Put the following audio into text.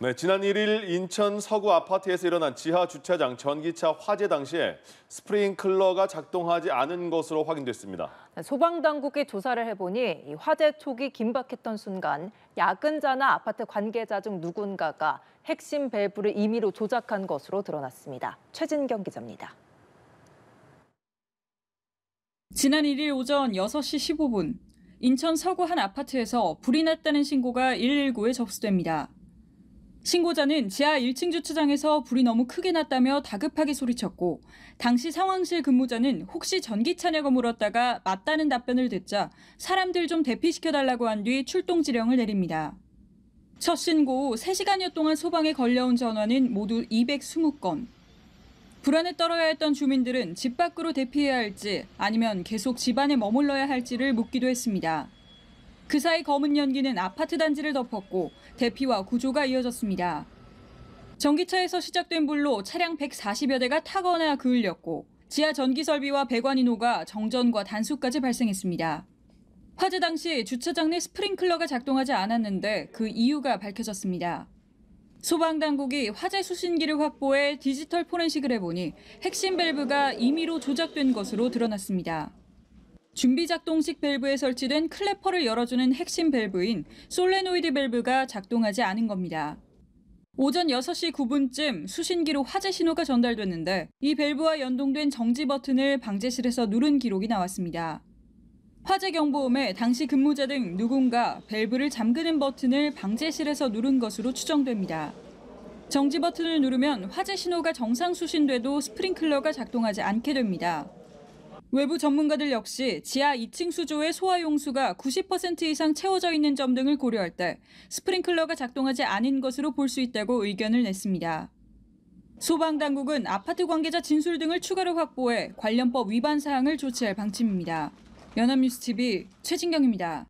네, 지난 1일 인천 서구 아파트에서 일어난 지하 주차장 전기차 화재 당시에 스프링클러가 작동하지 않은 것으로 확인됐습니다. 네, 소방당국이 조사를 해보니 화재 초기 긴박했던 순간 야근자나 아파트 관계자 중 누군가가 핵심 밸브를 임의로 조작한 것으로 드러났습니다. 최진경 기자입니다. 지난 1일 오전 6시 15분 인천 서구 한 아파트에서 불이 났다는 신고가 119에 접수됩니다. 신고자는 지하 1층 주차장에서 불이 너무 크게 났다며 다급하게 소리쳤고 당시 상황실 근무자는 혹시 전기차냐고 물었다가 맞다는 답변을 듣자 사람들 좀 대피시켜달라고 한 뒤 출동 지령을 내립니다. 첫 신고 후 3시간여 동안 소방에 걸려온 전화는 모두 220건. 불안에 떨어야 했던 주민들은 집 밖으로 대피해야 할지 아니면 계속 집안에 머물러야 할지를 묻기도 했습니다. 그 사이 검은 연기는 아파트 단지를 덮었고 대피와 구조가 이어졌습니다. 전기차에서 시작된 불로 차량 140여 대가 타거나 그을렸고 지하 전기 설비와 배관 인호가 정전과 단수까지 발생했습니다. 화재 당시 주차장 내 스프링클러가 작동하지 않았는데 그 이유가 밝혀졌습니다. 소방당국이 화재 수신기를 확보해 디지털 포렌식을 해보니 핵심 밸브가 임의로 조작된 것으로 드러났습니다. 준비작동식 밸브에 설치된 클래퍼를 열어주는 핵심 밸브인 솔레노이드 밸브가 작동하지 않은 겁니다. 오전 6시 9분쯤 수신기로 화재 신호가 전달됐는데 이 밸브와 연동된 정지 버튼을 방제실에서 누른 기록이 나왔습니다. 화재 경보음에 당시 근무자 등 누군가 밸브를 잠그는 버튼을 방제실에서 누른 것으로 추정됩니다. 정지 버튼을 누르면 화재 신호가 정상 수신돼도 스프링클러가 작동하지 않게 됩니다. 외부 전문가들 역시 지하 2층 수조의 소화 용수가 90% 이상 채워져 있는 점 등을 고려할 때 스프링클러가 작동하지 않은 것으로 볼 수 있다고 의견을 냈습니다. 소방당국은 아파트 관계자 진술 등을 추가로 확보해 관련법 위반 사항을 조치할 방침입니다. 연합뉴스TV 최진경입니다.